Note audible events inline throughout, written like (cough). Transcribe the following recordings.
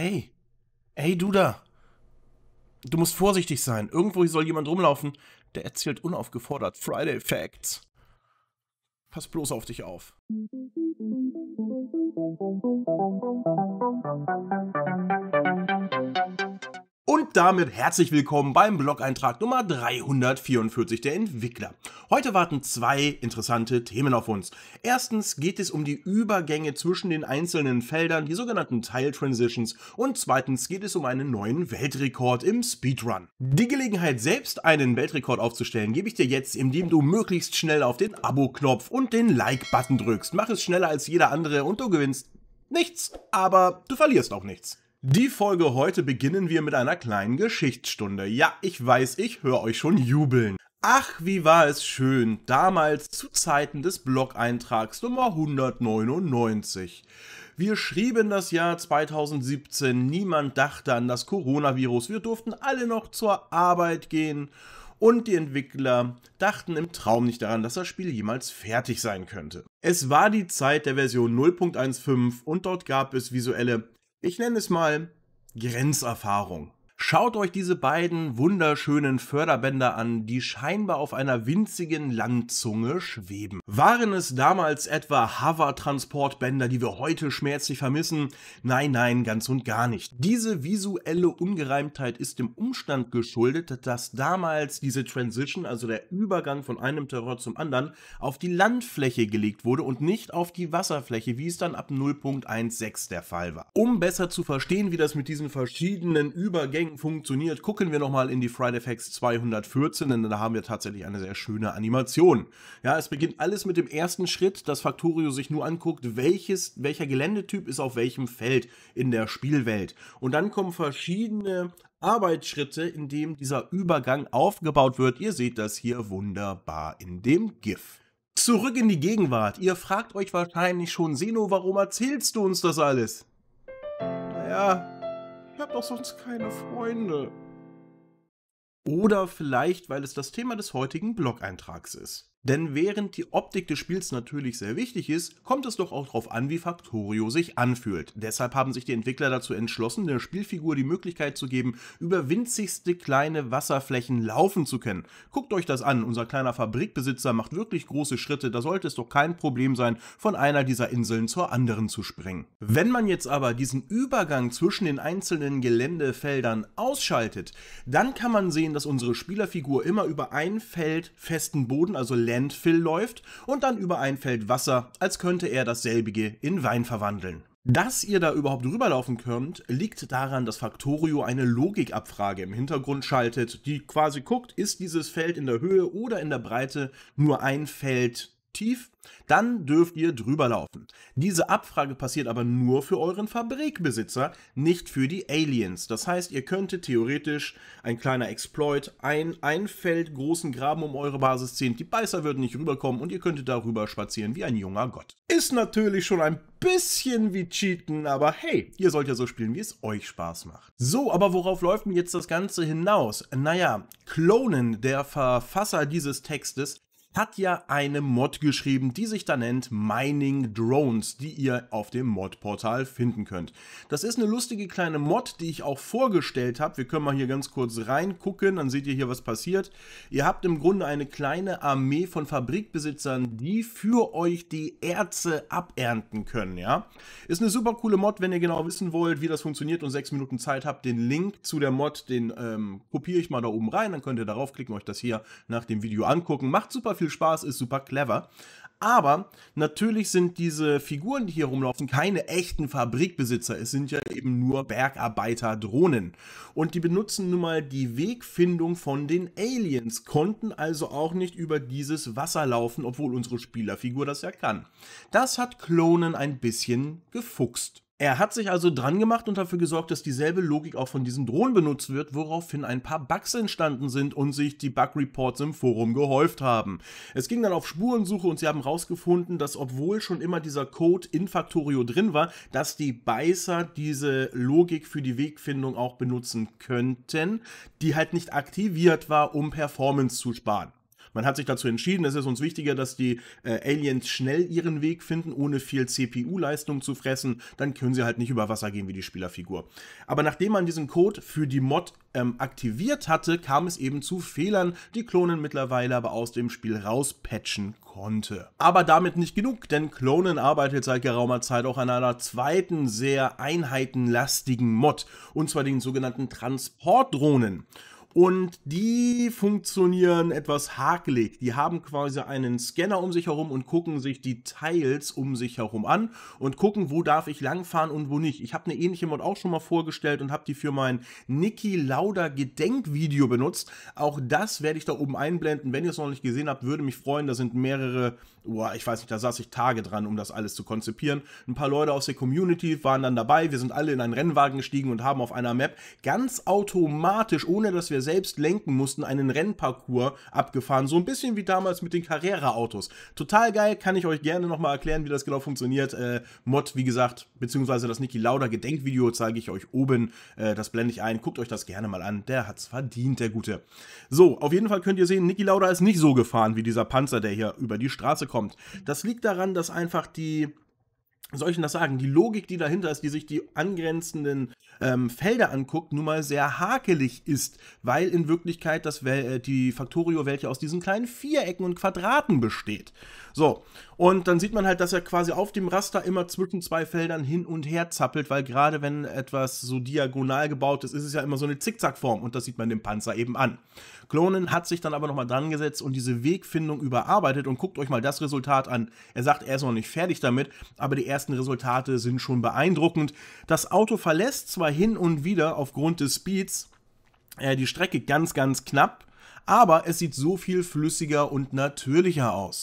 Ey, ey, du da. Du musst vorsichtig sein. Irgendwo soll jemand rumlaufen, der erzählt unaufgefordert Friday Facts. Pass bloß auf dich auf. Und damit herzlich willkommen beim Blog-Eintrag Nummer 344 der Entwickler. Heute warten zwei interessante Themen auf uns. Erstens geht es um die Übergänge zwischen den einzelnen Feldern, die sogenannten Tile Transitions, und zweitens geht es um einen neuen Weltrekord im Speedrun. Die Gelegenheit selbst, einen Weltrekord aufzustellen, gebe ich dir jetzt, indem du möglichst schnell auf den Abo-Knopf und den Like-Button drückst. Mach es schneller als jeder andere und du gewinnst nichts, aber du verlierst auch nichts. Die Folge heute beginnen wir mit einer kleinen Geschichtsstunde. Ja, ich weiß, ich höre euch schon jubeln. Ach, wie war es schön, damals zu Zeiten des Blog-Eintrags Nummer 199. Wir schrieben das Jahr 2017, niemand dachte an das Coronavirus, wir durften alle noch zur Arbeit gehen und die Entwickler dachten im Traum nicht daran, dass das Spiel jemals fertig sein könnte. Es war die Zeit der Version 0.15 und dort gab es visuelle, ich nenne es mal, Grenzerfahrung. Schaut euch diese beiden wunderschönen Förderbänder an, die scheinbar auf einer winzigen Landzunge schweben. Waren es damals etwa Hover-Transportbänder, die wir heute schmerzlich vermissen? Nein, nein, ganz und gar nicht. Diese visuelle Ungereimtheit ist dem Umstand geschuldet, dass damals diese Transition, also der Übergang von einem Terror zum anderen, auf die Landfläche gelegt wurde und nicht auf die Wasserfläche, wie es dann ab 0.16 der Fall war. Um besser zu verstehen, wie das mit diesen verschiedenen Übergängen Umdenken funktioniert, gucken wir nochmal in die Friday Facts 214, denn da haben wir tatsächlich eine sehr schöne Animation. Ja, es beginnt alles mit dem ersten Schritt, dass Factorio sich nur anguckt, welches, welcher Geländetyp ist auf welchem Feld in der Spielwelt. Und dann kommen verschiedene Arbeitsschritte, in dem dieser Übergang aufgebaut wird. Ihr seht das hier wunderbar in dem GIF. Zurück in die Gegenwart. Ihr fragt euch wahrscheinlich schon, Seno, warum erzählst du uns das alles? Naja, habe doch sonst keine Freunde. Oder vielleicht, weil es das Thema des heutigen Blog-Eintrags ist. Denn während die Optik des Spiels natürlich sehr wichtig ist, kommt es doch auch darauf an, wie Factorio sich anfühlt. Deshalb haben sich die Entwickler dazu entschlossen, der Spielfigur die Möglichkeit zu geben, über winzigste kleine Wasserflächen laufen zu können. Guckt euch das an, unser kleiner Fabrikbesitzer macht wirklich große Schritte, da sollte es doch kein Problem sein, von einer dieser Inseln zur anderen zu springen. Wenn man jetzt aber diesen Übergang zwischen den einzelnen Geländefeldern ausschaltet, dann kann man sehen, dass unsere Spielerfigur immer über ein Feld festen Boden, also Landfill läuft und dann über ein Feld Wasser, als könnte er dasselbige in Wein verwandeln. Dass ihr da überhaupt rüberlaufen könnt, liegt daran, dass Factorio eine Logikabfrage im Hintergrund schaltet, die quasi guckt, ist dieses Feld in der Höhe oder in der Breite nur ein Feld tief, dann dürft ihr drüber laufen. Diese Abfrage passiert aber nur für euren Fabrikbesitzer, nicht für die Aliens. Das heißt, ihr könntet theoretisch ein kleiner Exploit, ein, ein Feld großen Graben um eure Basis ziehen, die Beißer würden nicht rüberkommen und ihr könntet darüber spazieren wie ein junger Gott. Ist natürlich schon ein bisschen wie Cheaten, aber hey, ihr sollt ja so spielen, wie es euch Spaß macht. So, aber worauf läuft mir jetzt das Ganze hinaus? Naja, Klonen, der Verfasser dieses Textes, hat ja eine Mod geschrieben, die sich da nennt Mining Drones, die ihr auf dem Mod-Portal finden könnt. Das ist eine lustige kleine Mod, die ich auch vorgestellt habe. Wir können mal hier ganz kurz reingucken, dann seht ihr hier, was passiert. Ihr habt im Grunde eine kleine Armee von Fabrikbesitzern, die für euch die Erze abernten können, ja. Ist eine super coole Mod, wenn ihr genau wissen wollt, wie das funktioniert und sechs Minuten Zeit habt. Den Link zu der Mod, den ähm, kopiere ich mal da oben rein, dann könnt ihr darauf klicken, euch das hier nach dem Video angucken. Macht super viel viel Spaß, ist super clever. Aber natürlich sind diese Figuren, die hier rumlaufen, keine echten Fabrikbesitzer. Es sind ja eben nur Bergarbeiter-Drohnen. Und die benutzen nun mal die Wegfindung von den Aliens, konnten also auch nicht über dieses Wasser laufen, obwohl unsere Spielerfigur das ja kann. Das hat Klonen ein bisschen gefuchst. Er hat sich also dran gemacht und dafür gesorgt, dass dieselbe Logik auch von diesen Drohnen benutzt wird, woraufhin ein paar Bugs entstanden sind und sich die Bug-Reports im Forum gehäuft haben. Es ging dann auf Spurensuche und sie haben herausgefunden, dass obwohl schon immer dieser Code in Factorio drin war, dass die Beißer diese Logik für die Wegfindung auch benutzen könnten, die halt nicht aktiviert war, um Performance zu sparen. Man hat sich dazu entschieden, es ist uns wichtiger, dass die äh, Aliens schnell ihren Weg finden, ohne viel CPU-Leistung zu fressen. Dann können sie halt nicht über Wasser gehen wie die Spielerfigur. Aber nachdem man diesen Code für die Mod ähm, aktiviert hatte, kam es eben zu Fehlern, die Klonen mittlerweile aber aus dem Spiel rauspatchen konnte. Aber damit nicht genug, denn Klonen arbeitet seit geraumer Zeit auch an einer zweiten, sehr einheitenlastigen Mod, und zwar den sogenannten Transportdrohnen. Und die funktionieren etwas hakelig. Die haben quasi einen Scanner um sich herum und gucken sich die Teils um sich herum an und gucken, wo darf ich langfahren und wo nicht. Ich habe eine ähnliche Mod auch schon mal vorgestellt und habe die für mein Niki Lauda Gedenkvideo benutzt. Auch das werde ich da oben einblenden. Wenn ihr es noch nicht gesehen habt, würde mich freuen. Da sind mehrere boah, ich weiß nicht, da saß ich Tage dran, um das alles zu konzipieren. Ein paar Leute aus der Community waren dann dabei. Wir sind alle in einen Rennwagen gestiegen und haben auf einer Map ganz automatisch, ohne dass wir selbst lenken mussten, einen Rennparcours abgefahren. So ein bisschen wie damals mit den Carrera-Autos. Total geil, kann ich euch gerne nochmal erklären, wie das genau funktioniert. Äh, Mod, wie gesagt, beziehungsweise das Niki Lauda Gedenkvideo zeige ich euch oben. Äh, das blende ich ein. Guckt euch das gerne mal an. Der hat's verdient, der Gute. So, auf jeden Fall könnt ihr sehen, Niki Lauda ist nicht so gefahren wie dieser Panzer, der hier über die Straße kommt kommt. Das liegt daran, dass einfach die, soll ich denn das sagen, die Logik, die dahinter ist, die sich die angrenzenden ähm, Felder anguckt, nun mal sehr hakelig ist, weil in Wirklichkeit das, well, äh, die Factorio-Welt ja aus diesen kleinen Vierecken und Quadraten besteht. So, und dann sieht man halt, dass er quasi auf dem Raster immer zwischen zwei Feldern hin und her zappelt, weil gerade wenn etwas so diagonal gebaut ist, ist es ja immer so eine Zickzackform und das sieht man dem Panzer eben an. Klonen hat sich dann aber nochmal dran gesetzt und diese Wegfindung überarbeitet und guckt euch mal das Resultat an. Er sagt, er ist noch nicht fertig damit, aber die ersten Resultate sind schon beeindruckend. Das Auto verlässt zwar hin und wieder aufgrund des Speeds äh, die Strecke ganz, ganz knapp, aber es sieht so viel flüssiger und natürlicher aus.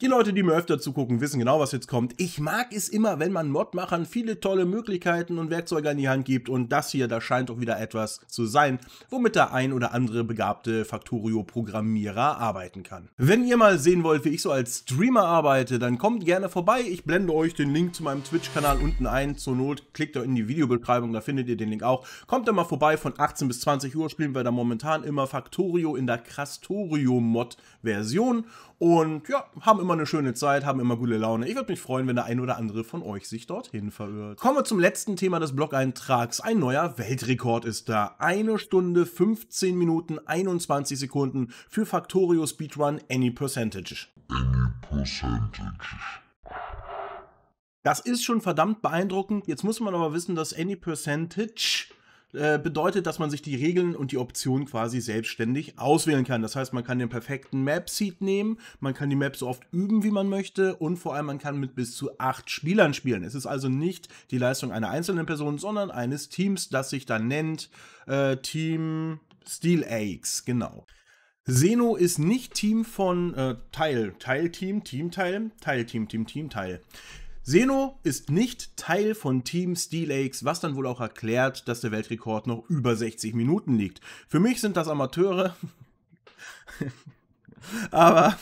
Die Leute, die mir öfter zugucken, wissen genau, was jetzt kommt. Ich mag es immer, wenn man Modmachern viele tolle Möglichkeiten und Werkzeuge an die Hand gibt und das hier, das scheint doch wieder etwas zu sein, womit der ein oder andere begabte Factorio-Programmierer arbeiten kann. Wenn ihr mal sehen wollt, wie ich so als Streamer arbeite, dann kommt gerne vorbei. Ich blende euch den Link zu meinem Twitch-Kanal unten ein. Zur Not klickt ihr in die Videobeschreibung, da findet ihr den Link auch. Kommt da mal vorbei, von 18 bis 20 Uhr spielen wir da momentan immer Factorio in der Castorio-Mod-Version und ja, haben immer eine schöne Zeit, haben immer gute Laune. Ich würde mich freuen, wenn der ein oder andere von euch sich dorthin verirrt. Kommen wir zum letzten Thema des Blog-Eintrags. Ein neuer Weltrekord ist da. Eine Stunde, 15 Minuten, 21 Sekunden für Factorio Speedrun Any Percentage. Any Percentage. Das ist schon verdammt beeindruckend. Jetzt muss man aber wissen, dass Any Percentage äh, bedeutet, dass man sich die Regeln und die Optionen quasi selbstständig auswählen kann. Das heißt, man kann den perfekten Map-Seed nehmen, man kann die Map so oft üben, wie man möchte und vor allem man kann mit bis zu acht Spielern spielen. Es ist also nicht die Leistung einer einzelnen Person, sondern eines Teams, das sich dann nennt äh, Team Steel Aches, genau. Seno ist nicht Team von äh, Teil, Teil-Team, Team-Teil, Teamteil, Team-Team-Teil. Team, team Team, Teil. Seno ist nicht Teil von Team Steel Aches, was dann wohl auch erklärt, dass der Weltrekord noch über 60 Minuten liegt. Für mich sind das Amateure, (laughs) aber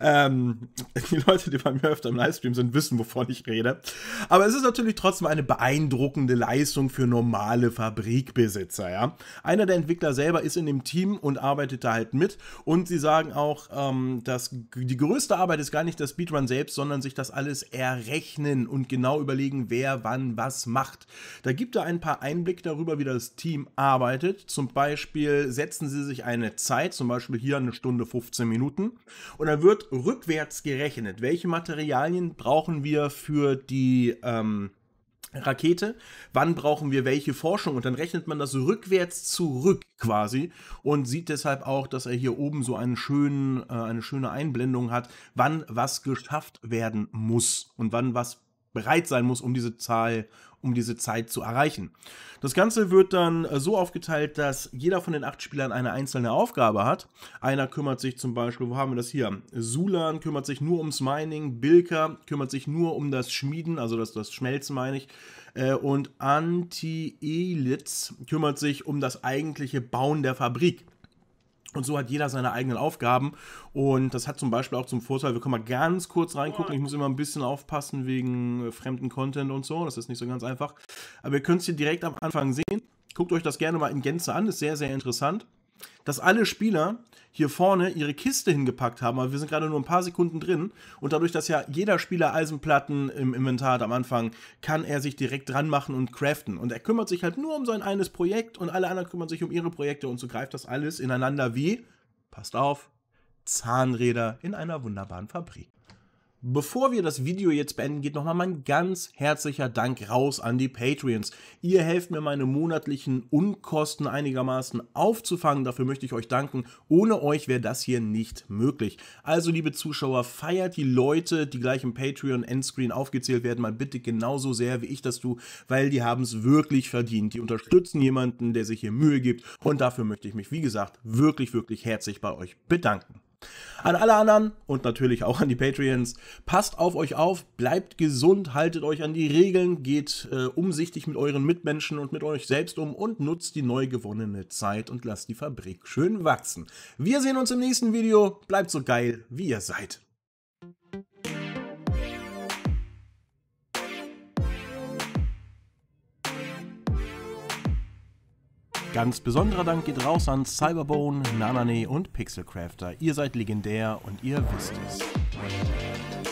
ähm, die Leute, die bei mir öfter im Livestream sind, wissen, wovon ich rede. Aber es ist natürlich trotzdem eine beeindruckende Leistung für normale Fabrikbesitzer. Ja? Einer der Entwickler selber ist in dem Team und arbeitet da halt mit. Und sie sagen auch, ähm, dass die größte Arbeit ist gar nicht das Speedrun selbst, sondern sich das alles errechnen und genau überlegen, wer wann was macht. Da gibt er ein paar Einblicke darüber, wie das Team arbeitet. Zum Beispiel setzen sie sich eine Zeit, zum Beispiel hier eine Stunde 15 Minuten. Und dann wird wird rückwärts gerechnet. Welche Materialien brauchen wir für die ähm, Rakete? Wann brauchen wir welche Forschung? Und dann rechnet man das rückwärts zurück quasi und sieht deshalb auch, dass er hier oben so einen schönen, äh, eine schöne Einblendung hat, wann was geschafft werden muss und wann was bereit sein muss, um diese Zahl, um diese Zeit zu erreichen. Das Ganze wird dann äh, so aufgeteilt, dass jeder von den acht Spielern eine einzelne Aufgabe hat. Einer kümmert sich zum Beispiel, wo haben wir das hier? Sulan kümmert sich nur ums Mining, Bilka kümmert sich nur um das Schmieden, also das, das Schmelzen meine ich, äh, und Anti-Elitz kümmert sich um das eigentliche Bauen der Fabrik. Und so hat jeder seine eigenen Aufgaben. Und das hat zum Beispiel auch zum Vorteil, wir können mal ganz kurz reingucken. Ich muss immer ein bisschen aufpassen wegen äh, fremden Content und so. Das ist nicht so ganz einfach. Aber ihr könnt es hier direkt am Anfang sehen. Guckt euch das gerne mal in Gänze an. Ist sehr, sehr interessant dass alle Spieler hier vorne ihre Kiste hingepackt haben, aber wir sind gerade nur ein paar Sekunden drin und dadurch, dass ja jeder Spieler Eisenplatten im Inventar hat am Anfang, kann er sich direkt dran machen und craften und er kümmert sich halt nur um sein eines Projekt und alle anderen kümmern sich um ihre Projekte und so greift das alles ineinander wie, passt auf, Zahnräder in einer wunderbaren Fabrik. Bevor wir das Video jetzt beenden, geht nochmal mein ganz herzlicher Dank raus an die Patreons. Ihr helft mir, meine monatlichen Unkosten einigermaßen aufzufangen. Dafür möchte ich euch danken. Ohne euch wäre das hier nicht möglich. Also, liebe Zuschauer, feiert die Leute, die gleich im Patreon-Endscreen aufgezählt werden, mal bitte genauso sehr wie ich das tue, weil die haben es wirklich verdient. Die unterstützen jemanden, der sich hier Mühe gibt. Und dafür möchte ich mich, wie gesagt, wirklich, wirklich herzlich bei euch bedanken. An alle anderen und natürlich auch an die Patreons, passt auf euch auf, bleibt gesund, haltet euch an die Regeln, geht äh, umsichtig mit euren Mitmenschen und mit euch selbst um und nutzt die neu gewonnene Zeit und lasst die Fabrik schön wachsen. Wir sehen uns im nächsten Video, bleibt so geil, wie ihr seid. Ganz besonderer Dank geht raus an Cyberbone, Nanane und Pixelcrafter. Ihr seid legendär und ihr wisst es.